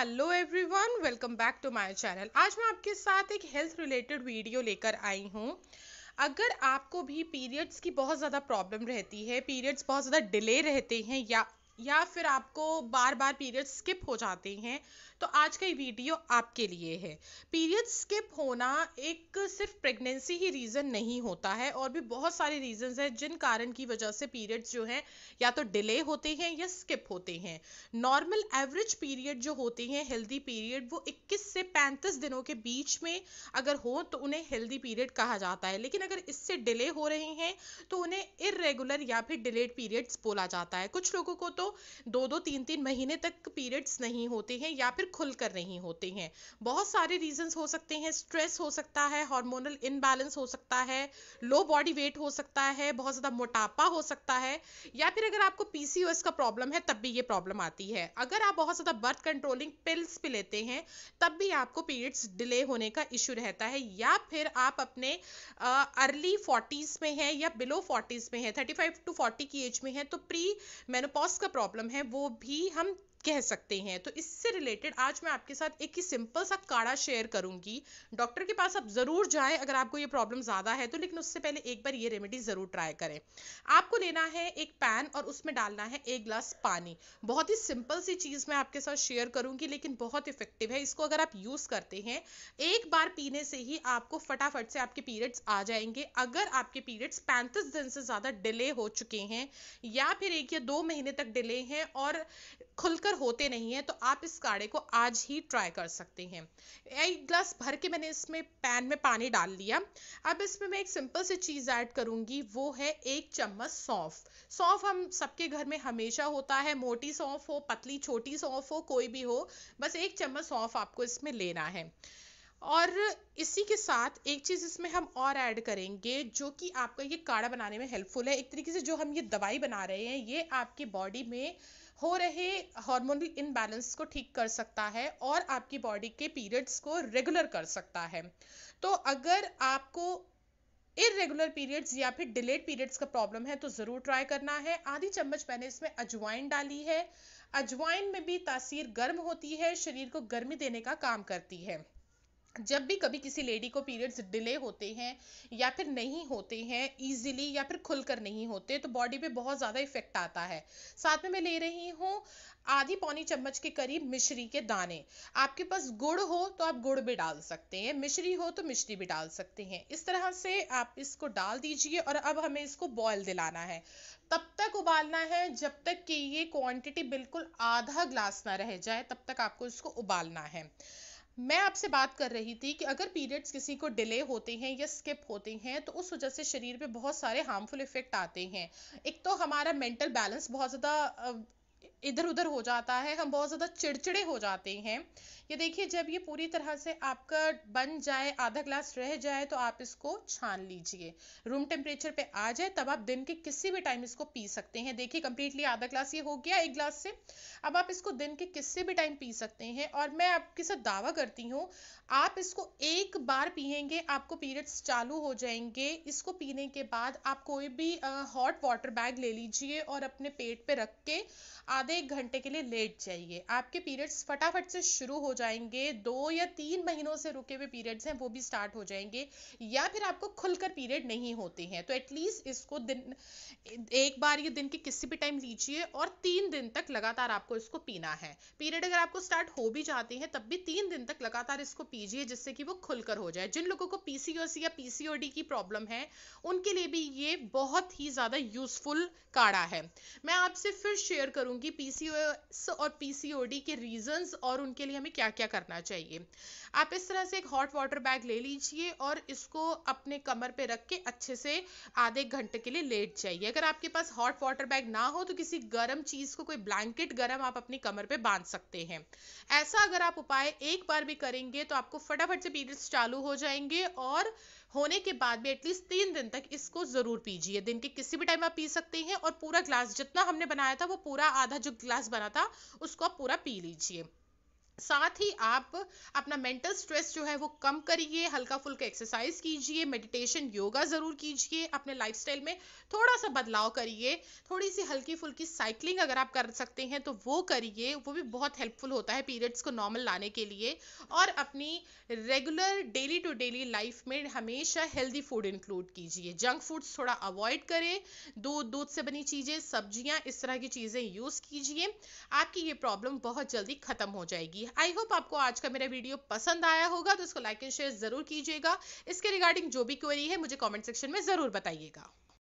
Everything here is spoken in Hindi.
hello everyone welcome back to my channel आज मैं आपके साथ एक हेल्थ रिलेटेड वीडियो लेकर आई हूँ अगर आपको भी पीरियड्स की बहुत ज़्यादा प्रॉब्लम रहती है पीरियड्स बहुत ज़्यादा डिले रहते हैं या या फिर आपको बार बार पीरियड स्किप हो जाते हैं तो आज का ये वीडियो आपके लिए है पीरियड स्किप होना एक सिर्फ प्रेगनेंसी ही रीज़न नहीं होता है और भी बहुत सारे रीजंस हैं जिन कारण की वजह से पीरियड्स जो हैं या तो डिले होते हैं या स्किप होते हैं नॉर्मल एवरेज पीरियड जो होते हैं हेल्दी पीरियड वो 21 से 35 दिनों के बीच में अगर हो तो उन्हें हेल्दी पीरियड कहा जाता है लेकिन अगर इससे डिले हो रहे हैं तो उन्हें इरेगुलर या फिर डिलेड पीरियड्स बोला जाता है कुछ लोगों को तो दो दो तीन तीन महीने तक पीरियड्स नहीं होते हैं या फिर खुल कर नहीं होते हैं बहुत सारे रीजंस हो सकते हैं स्ट्रेस हो सकता है हार्मोनल इनबैलेंस हो सकता है लो बॉडी वेट हो सकता है बहुत ज़्यादा मोटापा हो सकता है या फिर अगर आपको पी का प्रॉब्लम है तब भी ये प्रॉब्लम आती है अगर आप बहुत ज़्यादा बर्थ कंट्रोलिंग पिल्स भी लेते हैं तब भी आपको पीरियड्स डिले होने का इशू रहता है या फिर आप अपने अर्ली फोर्टीज़ में हैं या बिलो फोर्टीज़ में हैं थर्टी फाइव टू फोर्टी की एज में है तो प्री मेनोपॉज का प्रॉब्लम है वो भी हम कह सकते हैं तो इससे रिलेटेड आज मैं आपके साथ एक ही सिंपल सा काढ़ा शेयर करूंगी डॉक्टर के पास आप ज़रूर जाएं अगर आपको ये प्रॉब्लम ज़्यादा है तो लेकिन उससे पहले एक बार ये रेमेडी ज़रूर ट्राई करें आपको लेना है एक पैन और उसमें डालना है एक ग्लास पानी बहुत ही सिंपल सी चीज़ मैं आपके साथ शेयर करूंगी लेकिन बहुत इफेक्टिव है इसको अगर आप यूज़ करते हैं एक बार पीने से ही आपको फटाफट से आपके पीरियड्स आ जाएंगे अगर आपके पीरियड्स पैंतीस दिन से ज़्यादा डिले हो चुके हैं या फिर एक या दो महीने तक डिले हैं और खुलकर अगर होते नहीं है तो आप इस काढ़े को आज ही ट्राई कर सकते हैं एक ग्लास भर के मैंने इसमें पैन में पानी डाल लिया अब इसमें मैं एक सिंपल सी चीज़ ऐड करूंगी वो है एक चम्मच सौंफ सौंफ हम सबके घर में हमेशा होता है मोटी सौंफ हो पतली छोटी सौंफ हो कोई भी हो बस एक चम्मच सौंफ आपको इसमें लेना है और इसी के साथ एक चीज़ इसमें हम और ऐड करेंगे जो कि आपका ये काढ़ा बनाने में हेल्पफुल है एक तरीके से जो हम ये दवाई बना रहे हैं ये आपकी बॉडी में हो रहे हार्मोनल इनबैलेंस को ठीक कर सकता है और आपकी बॉडी के पीरियड्स को रेगुलर कर सकता है तो अगर आपको इरेगुलर पीरियड्स या फिर डिलेड पीरियड्स का प्रॉब्लम है तो ज़रूर ट्राई करना है आधी चम्मच मैंने इसमें अजवाइन डाली है अजवाइन में भी तासीर गर्म होती है शरीर को गर्मी देने का काम करती है जब भी कभी किसी लेडी को पीरियड्स डिले होते हैं या फिर नहीं होते हैं इजीली या फिर खुलकर नहीं होते तो बॉडी पे बहुत ज़्यादा इफेक्ट आता है साथ में मैं ले रही हूँ आधी पौनी चम्मच के करीब मिश्री के दाने आपके पास गुड़ हो तो आप गुड़ भी डाल सकते हैं मिश्री हो तो मिश्री भी डाल सकते हैं इस तरह से आप इसको डाल दीजिए और अब हमें इसको बॉयल दिलाना है तब तक उबालना है जब तक कि ये क्वांटिटी बिल्कुल आधा ग्लास ना रह जाए तब तक आपको इसको उबालना है मैं आपसे बात कर रही थी कि अगर पीरियड्स किसी को डिले होते हैं या स्किप होते हैं तो उस वजह से शरीर पे बहुत सारे हार्मफुल इफेक्ट आते हैं एक तो हमारा मेंटल बैलेंस बहुत ज़्यादा इधर उधर हो जाता है हम बहुत ज़्यादा चिड़चिड़े हो जाते हैं ये देखिए जब ये पूरी तरह से आपका बन जाए आधा ग्लास रह जाए तो आप इसको छान लीजिए रूम टेम्परेचर पे आ जाए तब आप दिन के किसी भी टाइम इसको पी सकते हैं देखिए कम्प्लीटली आधा ग्लास ये हो गया एक ग्लास से अब आप इसको दिन के किसी भी टाइम पी सकते हैं और मैं आपके साथ दावा करती हूँ आप इसको एक बार पियेंगे आपको पीरियड्स चालू हो जाएंगे इसको पीने के बाद आप कोई भी हॉट वाटर बैग ले लीजिए और अपने पेट पर रख के आधे आधे एक घंटे के लिए लेट जाइए आपके पीरियड्स फटाफट से शुरू हो जाएंगे दो या तीन महीनों से रुके हुए पीरियड्स हैं वो भी स्टार्ट हो जाएंगे या फिर आपको खुलकर पीरियड नहीं होते हैं तो एटलीस्ट इसको दिन एक बार ये दिन के किसी भी टाइम लीजिए और तीन दिन तक लगातार आपको इसको पीना है पीरियड अगर आपको स्टार्ट हो भी जाते हैं तब भी तीन दिन तक लगातार इसको पीजिए जिससे कि वो खुलकर हो जाए जिन लोगों को पीसीओसी या पीसीओडी की प्रॉब्लम है उनके लिए भी ये बहुत ही ज़्यादा यूजफुल काढ़ा है मैं आपसे फिर शेयर करूँगी पीसीओएस और पीसीओडी के रीजंस और उनके लिए हमें क्या क्या करना चाहिए आप इस तरह से एक हॉट वाटर बैग ले लीजिए और इसको अपने कमर पे रख के अच्छे से आधे घंटे के लिए लेट जाइए अगर आपके पास हॉट वाटर बैग ना हो तो किसी गर्म चीज़ को कोई ब्लैंकेट गर्म आप अपनी कमर पे बांध सकते हैं ऐसा अगर आप उपाय एक बार भी करेंगे तो आपको फटाफट से पीरियड्स चालू हो जाएंगे और होने के बाद भी एटलीस्ट तीन दिन तक इसको ज़रूर पीजिए दिन के किसी भी टाइम आप पी सकते हैं और पूरा ग्लास जितना हमने बनाया था वो पूरा आधा जो जो ग्लास बना था उसको आप पूरा पी लीजिए साथ ही आप अपना मेंटल स्ट्रेस जो है वो कम करिए हल्का फुल्का एक्सरसाइज कीजिए मेडिटेशन योगा ज़रूर कीजिए अपने लाइफस्टाइल में थोड़ा सा बदलाव करिए थोड़ी सी हल्की फुल्की साइकिलिंग अगर आप कर सकते हैं तो वो करिए वो भी बहुत हेल्पफुल होता है पीरियड्स को नॉर्मल लाने के लिए और अपनी regular daily to daily life में हमेशा हेल्दी फूड इंक्लूड कीजिए जंक फूड्स थोड़ा अवॉइड करें दूध दूध से बनी चीज़ें सब्जियाँ इस तरह की चीज़ें यूज़ कीजिए आपकी ये प्रॉब्लम बहुत जल्दी ख़त्म हो जाएगी आई होप आपको आज का मेरा वीडियो पसंद आया होगा तो इसको लाइक एंड शेयर ज़रूर कीजिएगा इसके रिगार्डिंग जो भी क्वेरी है मुझे कॉमेंट सेक्शन में ज़रूर बताइएगा